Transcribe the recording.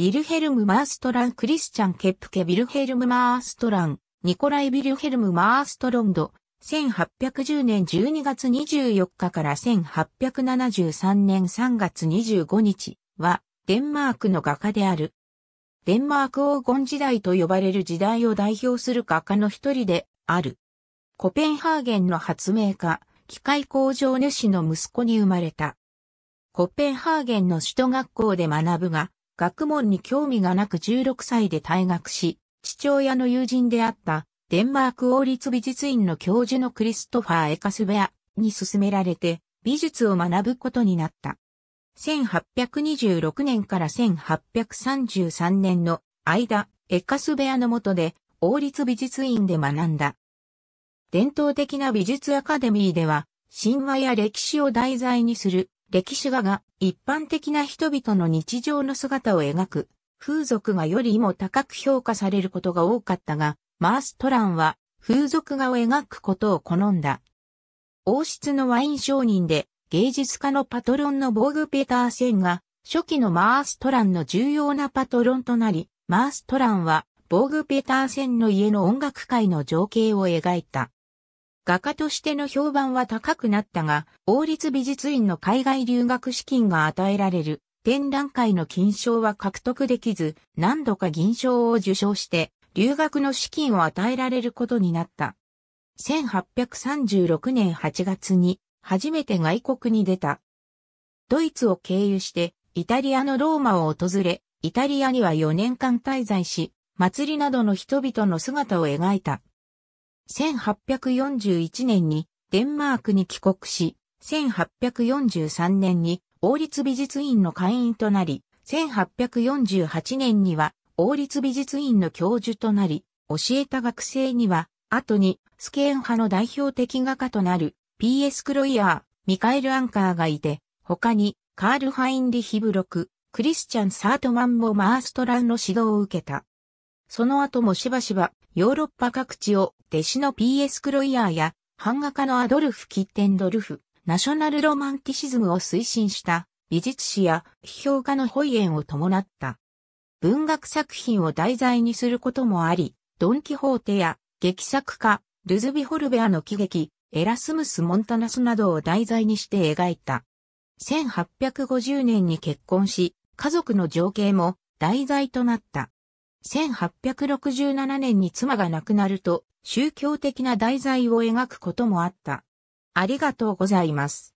ビルヘルム・マーストラン・クリスチャン・ケップケ・ビルヘルム・マーストラン、ニコライ・ビルヘルム・マーストロンド、1810年12月24日から1873年3月25日は、デンマークの画家である。デンマーク黄金時代と呼ばれる時代を代表する画家の一人である。コペンハーゲンの発明家、機械工場主の息子に生まれた。コペンハーゲンの首都学校で学ぶが、学問に興味がなく16歳で退学し、父親の友人であったデンマーク王立美術院の教授のクリストファー・エカスベアに勧められて美術を学ぶことになった。1826年から1833年の間、エカスベアの下で王立美術院で学んだ。伝統的な美術アカデミーでは、神話や歴史を題材にする歴史画が一般的な人々の日常の姿を描く、風俗画よりも高く評価されることが多かったが、マーストランは風俗画を描くことを好んだ。王室のワイン商人で芸術家のパトロンのボーグ・ペターセンが初期のマーストランの重要なパトロンとなり、マーストランはボーグ・ペターセンの家の音楽界の情景を描いた。画家としての評判は高くなったが、王立美術院の海外留学資金が与えられる展覧会の金賞は獲得できず、何度か銀賞を受賞して、留学の資金を与えられることになった。1836年8月に、初めて外国に出た。ドイツを経由して、イタリアのローマを訪れ、イタリアには4年間滞在し、祭りなどの人々の姿を描いた。1841年にデンマークに帰国し、1843年に王立美術院の会員となり、1848年には王立美術院の教授となり、教えた学生には、後にスケーン派の代表的画家となる P.S. クロイヤー、ミカエル・アンカーがいて、他にカール・ハインリヒブロク、クリスチャン・サートマンもマーストランの指導を受けた。その後もしばしばヨーロッパ各地を弟子の P.S. クロイヤーや版画家のアドルフ・キッテンドルフ、ナショナルロマンティシズムを推進した美術史や批評家のホイエンを伴った。文学作品を題材にすることもあり、ドン・キホーテや劇作家、ルズビ・ホルベアの喜劇、エラスムス・モンタナスなどを題材にして描いた。1850年に結婚し、家族の情景も題材となった。1867年に妻が亡くなると、宗教的な題材を描くこともあった。ありがとうございます。